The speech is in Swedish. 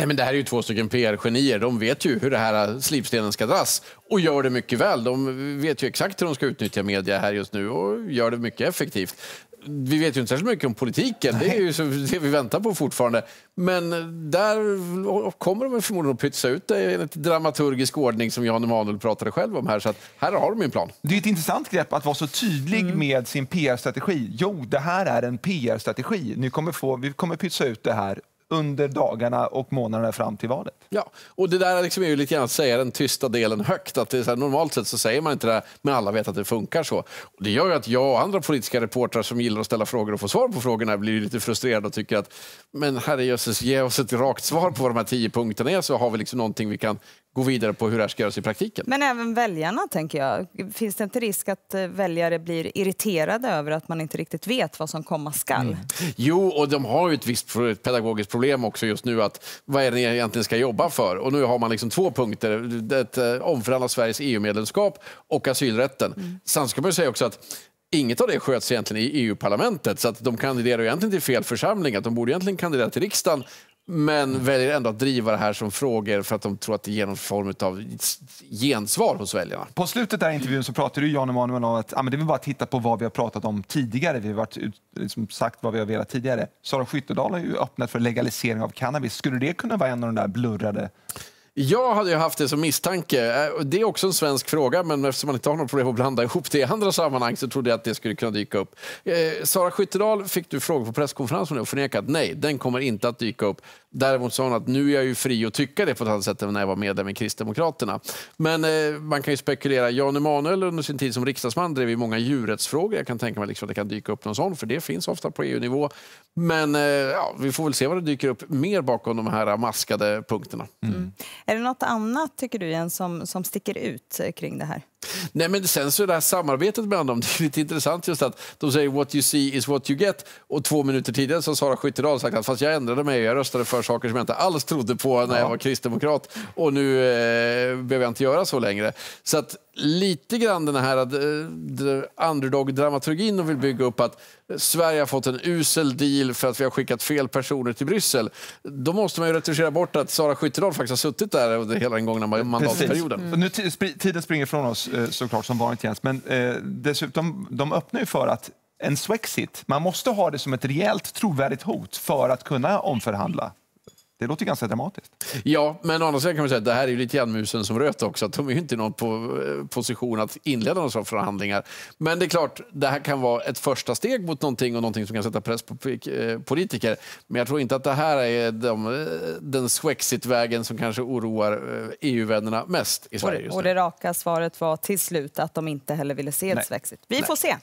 Nej, men det här är ju två stycken PR-genier. De vet ju hur det här äh, slipstenen ska dras och gör det mycket väl. De vet ju exakt hur de ska utnyttja media här just nu och gör det mycket effektivt. Vi vet ju inte särskilt mycket om politiken. Nej. Det är ju det vi väntar på fortfarande. Men äh, där kommer de förmodligen att pytsa ut det enligt dramaturgisk ordning som Jan Emanuel pratade själv om här. Så att här har de en plan. Det är ett intressant grepp att vara så tydlig mm. med sin PR-strategi. Jo, det här är en PR-strategi. Nu kommer få, vi kommer pytsa ut det här under dagarna och månaderna fram till valet. Ja, och det där liksom är ju lite grann att säga den tysta delen högt. Att det är så här, normalt sett så säger man inte det, men alla vet att det funkar så. Och det gör ju att jag och andra politiska reportrar som gillar att ställa frågor och få svar på frågorna blir lite frustrerade och tycker att men herrejösses, ge oss ett rakt svar på vad de här tio punkterna är så har vi liksom någonting vi kan gå vidare på hur det här ska göras i praktiken. Men även väljarna, tänker jag. Finns det inte risk att eh, väljare blir irriterade över att man inte riktigt vet vad som komma skall? Mm. Jo, och de har ju ett visst pedagogiskt problem också just nu. att Vad är det ni egentligen ska jobba för? Och nu har man liksom två punkter. Ett eh, omförhandla Sveriges EU-medlemskap och asylrätten. Mm. Sen ska man ju säga också att Inget av det sköts egentligen i EU-parlamentet, så att de kandiderar egentligen till fel församling. Att de borde egentligen kandidera till riksdagen men väljer ändå att driva det här som frågor för att de tror att det ger någon form av gensvar hos väljarna. På slutet där intervjun så pratade ju Jan Emanuel om att ja, men det är bara att titta på vad vi har pratat om tidigare. Vi har varit liksom sagt vad vi har velat tidigare. Sara Skyttedal har ju öppnat för legalisering av cannabis. Skulle det kunna vara en av de där blurrade jag hade ju haft det som misstanke. Eh, det är också en svensk fråga, men eftersom man inte har något problem att blanda ihop det i andra sammanhang så trodde jag att det skulle kunna dyka upp. Eh, Sara Skyttedal fick du frågor på presskonferensen och förnekat nej, den kommer inte att dyka upp. Däremot sa hon att nu är jag ju fri att tycka det på ett annat sätt än när jag var medlem i Kristdemokraterna. Men eh, man kan ju spekulera. Jan Emanuel under sin tid som riksdagsman drev ju många djurrättsfrågor. Jag kan tänka mig liksom att det kan dyka upp någon sån, för det finns ofta på EU-nivå. Men eh, ja, vi får väl se vad det dyker upp mer bakom de här maskade punkterna. Mm. mm. Är det något annat, tycker du, Jens, som, som sticker ut kring det här? Nej, men sen så är det här samarbetet mellan dem, det är lite intressant just att de säger what you see is what you get och två minuter tidigare så har Sara Skyttedal sagt att fast jag ändrade mig, jag röstade för saker som jag inte alls trodde på när ja. jag var kristdemokrat och nu eh, behöver jag inte göra så längre. Så att lite grann den här eh, underdog-dramaturgin de vill bygga upp att Sverige har fått en usel deal för att vi har skickat fel personer till Bryssel. Då måste man ju retuschera bort att Sara Skyttedal faktiskt har suttit där under hela den gångna mandatperioden. Mm. Nu tiden springer från oss. Eh, såklart som vanligt Jens, men eh, dessutom, de öppnar ju för att en Swexit, man måste ha det som ett rejält trovärdigt hot för att kunna omförhandla. Det låter ganska dramatiskt. Ja, men å andra sidan kan man säga att det här är lite grann musen som röt också. Att de är ju inte i någon position att inleda några förhandlingar. Men det är klart, det här kan vara ett första steg mot någonting och någonting som kan sätta press på politiker. Men jag tror inte att det här är de, den Swexit-vägen som kanske oroar EU-vännerna eh, e mest i Sverige just nu. Och det raka svaret var till slut att de inte heller ville se ett Swexit. Vi får se.